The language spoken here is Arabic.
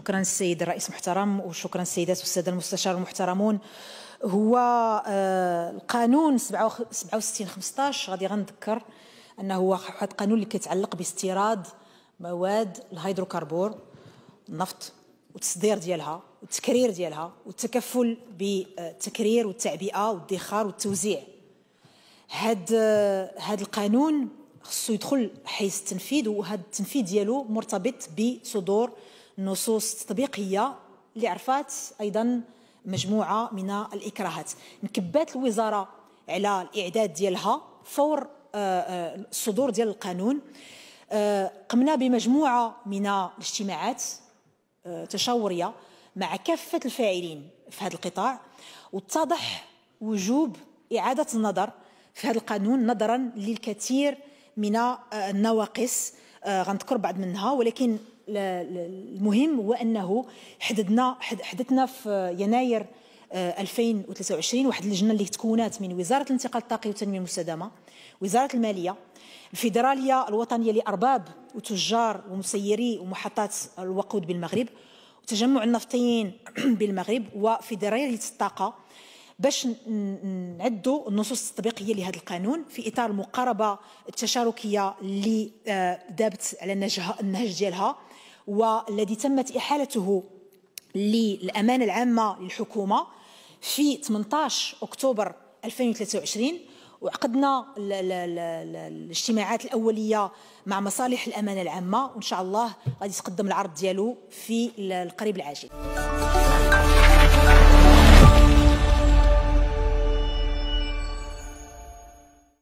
شكرا السيد الرئيس المحترم وشكرا السيدات والساده المستشار المحترمون هو آه، القانون 67 15 غادي غنذكر انه هو واحد القانون اللي كيتعلق باستيراد مواد الهيدروكربور النفط والتصدير ديالها والتكرير ديالها والتكفل بالتكرير والتعبئه والادخار والتوزيع هاد آه، هاد القانون خصو يدخل حيز التنفيذ وهذا التنفيذ ديالو مرتبط بصدور نصوص تطبيقية اللي عرفات أيضا مجموعة من الإكراهات نكبات الوزارة على الإعداد ديالها فور آه، آه، الصدور ديال القانون آه، قمنا بمجموعة من الاجتماعات تشاورية مع كافة الفاعلين في هذا القطاع واتضح وجوب إعادة النظر في هذا القانون نظرا للكثير من النواقص غنذكر بعض منها ولكن المهم هو انه حددنا حدثنا في يناير 2023 آه، واحد اللجنه اللي تكونات من وزاره الانتقال الطاقي والتنميه المستدامه وزاره الماليه الفيدراليه الوطنيه لارباب وتجار ومسيري ومحطات الوقود بالمغرب وتجمع النفطيين بالمغرب وفيدراليه الطاقه باش نعدوا النصوص التطبيقيه لهذا القانون في اطار المقاربه التشاركيه اللي آه، دابت على النهج ديالها والذي تمت احالته للامانه العامه للحكومه في 18 اكتوبر 2023 وعقدنا الاجتماعات الاوليه مع مصالح الامانه العامه وان شاء الله غادي تقدم العرض ديالو في القريب العاجل